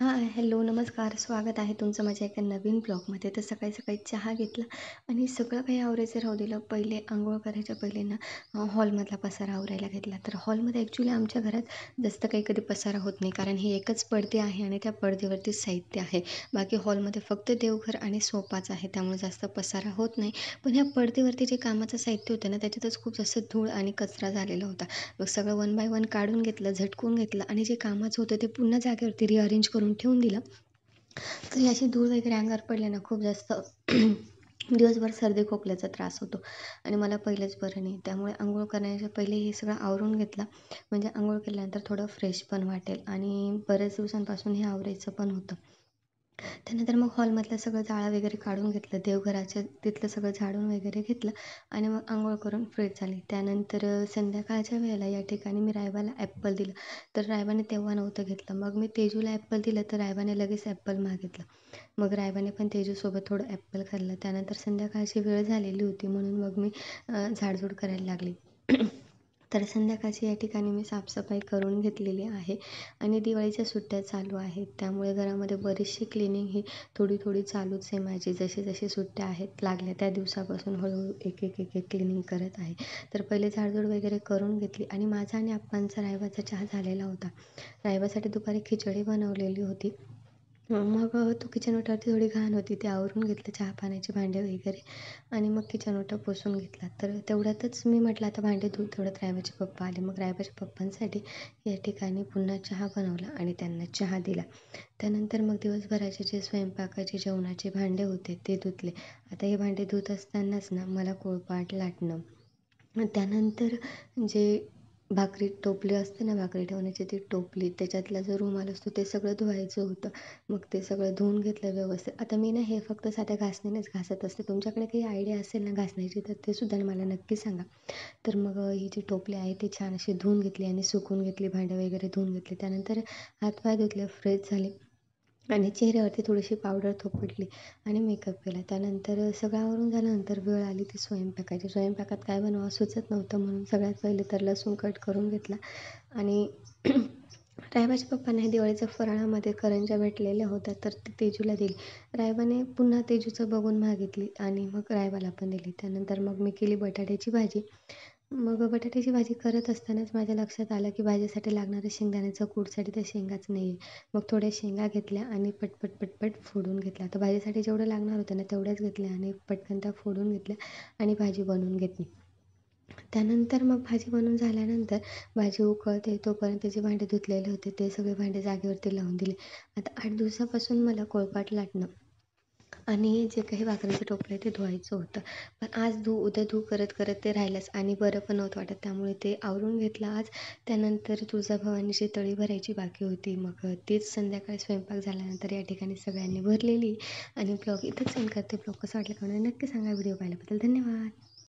हां हॅलो नमस्कार स्वागत आहे तुमचं माझ्या एका नवीन ब्लॉगमध्ये तर सकाळी सकाळी चहा घेतला आणि सगळं काही आवरायचं राहू दिलं पहिले आंघोळ करायच्या पहिले ना हॉलमधला पसारा आवरायला घेतला तर हॉलमध्ये ॲक्च्युली आमच्या घरात जास्त काही कधी पसारा होत नाही कारण ही एकच पडदे आहे आणि त्या पडदेवरती साहित्य आहे बाकी हॉलमध्ये फक्त देवघर आणि सोपाच आहे त्यामुळे जास्त पसारा होत नाही पण ह्या पडदेवरती जे कामाचं साहित्य होतं ना त्याच्यातच खूप जास्त धूळ आणि कचरा झालेला होता मग सगळं वन बाय वन काढून घेतलं झटकून घेतलं आणि जे कामाचं होतं ते पुन्हा जागेवरती रिअरेंज करून बनवून ठेवून दिलं तर याची दूर वगैरे अंगावर पडले ना खूप जास्त दिवसभर सर्दी खोकल्याचा त्रास होतो आणि मला पहिलेच बरं नाही त्यामुळे आंघोळ करण्याच्या पहिले हे सगळं आवरून घेतला म्हणजे आंघोळ केल्यानंतर थोडं फ्रेश पण वाटेल आणि बऱ्याच दिवसांपासून हे आवरायचं पण होतं त्यानंतर मग हॉलमधलं सगळं जाळं वगैरे काढून घेतलं देवघराच्या तिथलं सगळं झाडून वगैरे घेतलं आणि मग आंघोळ करून फ्रेश झाली त्यानंतर संध्याकाळच्या वेळेला या ठिकाणी मी रायबाला ॲप्पल दिलं तर रायबाने तेव्हा नव्हतं घेतलं मग मी तेजूला ॲप्पल दिलं तर रायबाने लगेच ॲप्पल मागितलं मग रायबाने पण तेजूसोबत थोडं ॲप्पल खाल्लं त्यानंतर संध्याकाळची वेळ झालेली होती म्हणून मग मी झाडझूड करायला लागली तर संध्याकाळची या ठिकाणी मी साफसफाई करून घेतलेली आहे आणि दिवाळीच्या सुट्ट्या चालू आहेत त्यामुळे घरामध्ये बरीचशी क्लिनिंग ही थोडी थोडी चालूच आहे माझी जशी जशी सुट्ट्या आहेत लागल्या त्या दिवसापासून हळूहळू एक एक एक एक क्लिनिंग करत आहे तर पहिले झाडझूड वगैरे करून घेतली आणि माझा आणि आप्पांचा रायबाचा चहा झालेला होता रायबासाठी दुपारी खिचडी बनवलेली होती मग तो किचन ओटावरती थोडी घाण होती ती आवरून घेतलं चहा पाण्याची भांडे वगैरे आणि मग किचन ओटा पुसून घेतला तर तेवढ्यातच मी म्हटलं आता भांडे धुऊ तेवढ्यात रायबाचे पप्पा आले मग रायबाच्या पप्पांसाठी या ठिकाणी पुन्हा चहा बनवला आणि त्यांना चहा दिला त्यानंतर मग दिवसभराचे जे स्वयंपाकाचे जेवणाचे भांडे होते ते धुतले आता हे भांडे धुत असतानाच ना मला कोळपाट लाटणं त्यानंतर जे भाकरी टोपली असते ना भाकरी ठेवण्याची ती टोपली त्याच्यातला जो रुमाल असतो ते सगळं धुवायचं होतं मग ते सगळं धुवून घेतलं व्यवस्थित आता मी ना हे फक्त साध्या घासणीनेच घासत असते तुमच्याकडे काही आयडिया असेल ना घासण्याची तर ते सुद्धा मला नक्की सांगा तर मग ही जी टोपली आहे ती छान अशी धुवून घेतली आणि सुकून घेतली भांडे वगैरे धुवून घेतली त्यानंतर हात पाय धुतले फ्रेश झाले आणि चेहऱ्यावरती थोडीशी पावडर थोपटली आणि मेकअप केला त्यानंतर सगळ्यावरून झाल्यानंतर वेळ आली ती स्वयंपाकाची स्वयंपाकात काय बनवा सुचत नव्हतं म्हणून सगळ्यात पहिले तर लसूण कट करून घेतला आणि रायबाच्या पप्पांना हे दिवाळीच्या फराळामध्ये करंज्या भेटलेल्या होत्या तर ती तेजूला दिली रायबाने पुन्हा तेजूचं बघून मागितली आणि मग रायबाला पण दिली त्यानंतर मग मी केली बटाट्याची भाजी मग बटाट्याची भाजी करत असतानाच माझ्या लक्षात आलं की भाजीसाठी लागणारं शेंगदाण्याचं कूटसाठी तर शेंगाच नाही आहे मग थोड्या शेंगा घेतल्या आणि पटपट पटपट फोडून घेतला तर भाजीसाठी जेवढं लागणार होतं ना तेवढ्याच घेतल्या आणि पटकन त्या फोडून घेतल्या आणि भाजी बनवून घेतली त्यानंतर मग भाजी बनवून झाल्यानंतर भाजी उकळते तोपर्यंत जे भांडे धुतलेले होते ते सगळे भांडे जागेवरती लावून दिले आता आठ दिवसापासून मला कोळपाट लाटणं आणि जे काही भाकरीचं टोपलं आहे ते धुवायचं होतं पण आज धू उद्या धू करत करत ते राहिलंच आणि बरं पण नव्हतं वाटत त्यामुळे ते आवरून घेतलं आज त्यानंतर तुळजाभवानीची तळी भरायची बाकी होती मग तीच संध्याकाळी स्वयंपाक झाल्यानंतर या ठिकाणी सगळ्यांनी भरलेली आणि ब्लॉग इथंच सेंड करते ब्लॉग कसं वाटलं कारण नक्की सांगा व्हिडिओ पाहिल्याबद्दल धन्यवाद